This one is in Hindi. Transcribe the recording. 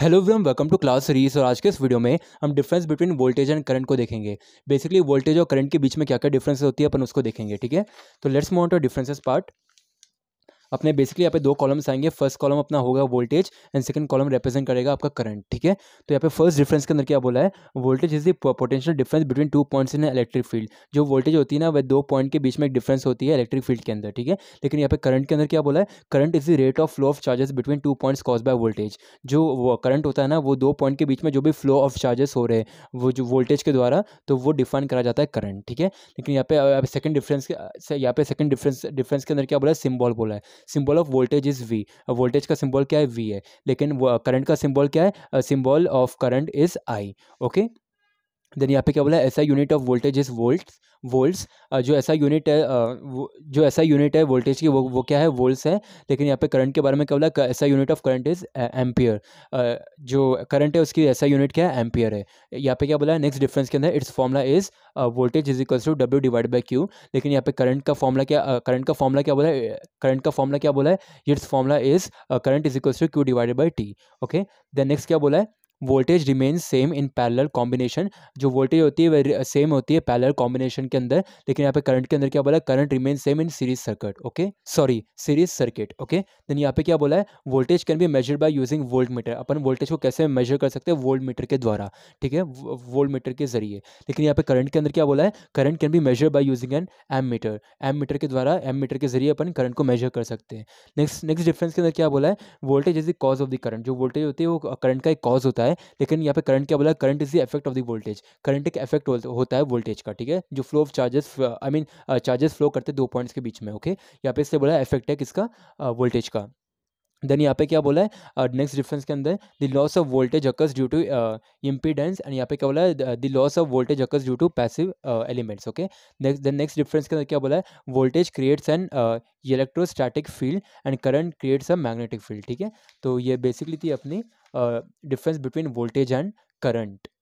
हेलो व्रम वेलकम टू क्लास सीरीज और आज के इस वीडियो में हम difference between voltage and current को देखेंगे बेसिकली वोल्टेज और करंट के बीच में क्या क्या डिफरेंस होती है अपन उसको देखेंगे ठीक है तो लेट्स मॉन्ट और डिफरेंसेस पार्ट अपने बेसिकली यहाँ पे दो कॉलम्स आएंगे फर्स्ट कॉलम अपना होगा voltage and second column represent करेगा आपका करंट ठीक है तो यहाँ पे फर्स्ट डिफरेंस के अंदर क्या बोला है voltage is the potential difference between two points in electric field जो वोल्टेज होती है ना वह दो पॉइंट के बीच में एक डिफरेंस होती है इलेक्ट्रिक फील्ड के अंदर ठीक है लेकिन यहाँ पे करंट के अंदर क्या बोला है current is the rate of flow of charges between two points cause by voltage जो करंट होता है ना वो दो पॉइंट के बीच में जो भी फ्लो ऑफ चार्जेस हो रहे हैं वो जो वोल्टेज के द्वारा तो वो डिफाइन करा जाता है करंट ठीक है लेकिन यहाँ पे सेकंड डिफरेंस यहाँ पे सेकंड डिफरेंस डिफरेंस के अंदर क्या बोला है सिम्बॉल बोला है symbol of voltage is V voltage का सिंबल क्या है वी है लेकिन करंट का सिंबल क्या है symbol of current is I okay then यहाँ पे क्या बोला है SI unit of voltage is volt volts जो ऐसा यूनिट है जो ऐसा यूनिट है वोल्टेज की वो वो क्या है वोल्ट्स है लेकिन यहाँ पे करंट के बारे में क्या बोला SI unit of current is ampere जो करंट है उसकी ऐसा यूनिट क्या है एम्पियर है यहाँ पे क्या बोला है नेक्स्ट डिफरेंस के अंदर its formula is voltage is equals to W divide by Q लेकिन यहाँ पे करंट का फॉर्मला क्या करंट का फॉर्मला क्या बोला है करंट का फॉर्मला क्या बोला है its formula is current is equals to Q divided by T okay then next क्या बोला है voltage remain same in parallel combination जो वोल्टेज होती है वह सेम होती है पैरेलल कॉम्बिनेशन के अंदर लेकिन यहाँ पे करंट के अंदर क्या बोला current remain same in series circuit okay sorry series circuit okay then यहाँ पे क्या बोला है voltage can be measure by using volt meter अपन वोल्टेज को कैसे मेजर कर सकते हैं वोल्ट मीटर के द्वारा ठीक है वोल्ट मीटर के जरिए लेकिन यहाँ पे करंट के अंदर क्या बोला है current can be measure by using an ammeter ammeter के द्वारा एम मीटर के जरिए अपन करंट को मेजर कर सकते हैं नेक्स्ट नेक्स्ट डिफरेंस के अंदर क्या बोला है voltage is the cause of the current जो वोल्टेज होती है वो करंट का एक कॉज होता है है लेकिन यहाँ पे करंट क्या बोला current is the effect of the voltage current एक इफेक्ट होता है वोल्टेज का ठीक है जो flow of charges I mean charges flow करते दो पॉइंट्स के बीच में ओके यहाँ पे इससे बोला इफेक्ट है किसका वोल्टेज का देन यहाँ पे क्या बोला है नेक्स्ट डिफरेंस के अंदर the loss of voltage occurs due to impedance and यहाँ पे क्या बोला है the loss of voltage occurs due to passive elements okay next then next difference के अंदर क्या बोला है voltage creates an electrostatic field and current creates a magnetic field ठीक है तो ये बेसिकली थी अपनी difference between voltage and current